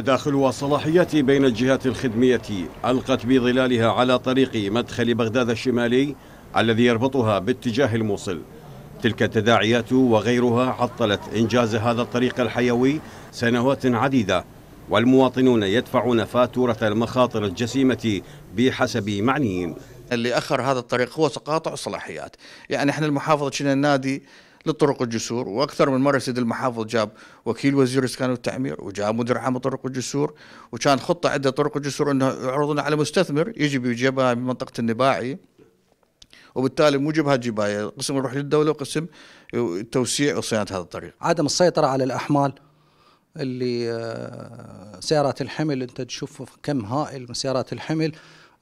تداخل وصلاحيات بين الجهات الخدمية ألقت بظلالها على طريق مدخل بغداد الشمالي الذي يربطها باتجاه الموصل تلك التداعيات وغيرها عطلت إنجاز هذا الطريق الحيوي سنوات عديدة والمواطنون يدفعون فاتورة المخاطر الجسيمة بحسب معنيهم اللي أخر هذا الطريق هو تقاطع الصلاحيات يعني احنا المحافظة شنا النادي للطرق والجسور واكثر من مره سيد المحافظ جاب وكيل وزير الاسكان والتعمير وجاب مدير عام طرق الجسور وكان خطه عدة طرق الجسور انه يعرضونها على مستثمر يجي بجبهه من منطقه النباعي وبالتالي جبهه جبايه قسم يروح للدوله وقسم توسيع وصيانه هذا الطريق. عدم السيطره على الاحمال اللي آه، سيارات الحمل انت تشوف كم هائل من سيارات الحمل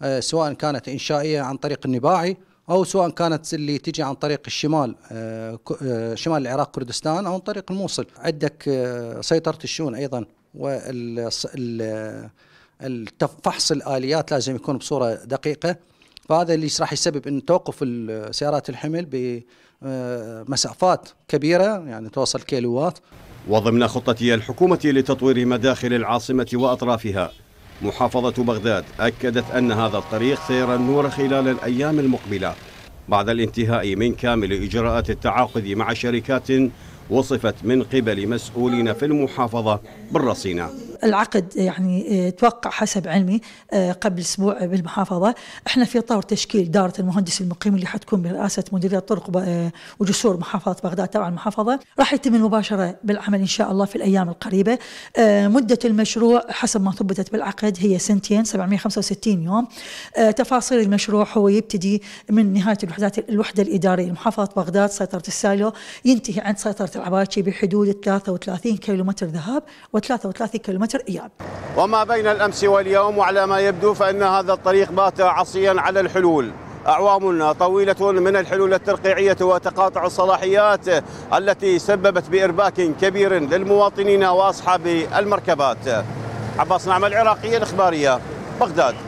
آه، سواء كانت انشائيه عن طريق النباعي او سواء كانت اللي تجي عن طريق الشمال آه، آه، شمال العراق كردستان او عن طريق الموصل عندك آه، سيطره الشؤون ايضا والفحص الاليات لازم يكون بصوره دقيقه فهذا اللي راح يسبب ان توقف سيارات الحمل بمسافات كبيره يعني توصل كيلوات وضمن خطة الحكومة لتطوير مداخل العاصمة وأطرافها محافظة بغداد أكدت أن هذا الطريق سيرى النور خلال الأيام المقبلة بعد الانتهاء من كامل إجراءات التعاقد مع شركات وصفت من قبل مسؤولين في المحافظة بالرصينة العقد يعني آه، توقع حسب علمي آه، قبل اسبوع بالمحافظه، احنا في طور تشكيل داره المهندس المقيم اللي حتكون برئاسه مديريه الطرق آه، وجسور محافظه بغداد تبع المحافظه، راح يتم المباشره بالعمل ان شاء الله في الايام القريبه. مده المشروع حسب ما ثبتت بالعقد هي سنتين 765 يوم. تفاصيل المشروع هو يبتدي من نهايه الوحدات الوحده الاداريه لمحافظه بغداد سيطره السالو ينتهي عند سيطره العباكي بحدود 33 كيلومتر ذهاب و33 كيلومتر متر إياب وما بين الأمس واليوم وعلى ما يبدو فإن هذا الطريق بات عصيا على الحلول أعوام طويلة من الحلول الترقيعية وتقاطع الصلاحيات التي سببت بإرباك كبير للمواطنين وأصحاب المركبات عباس نعمة العراقية الإخبارية بغداد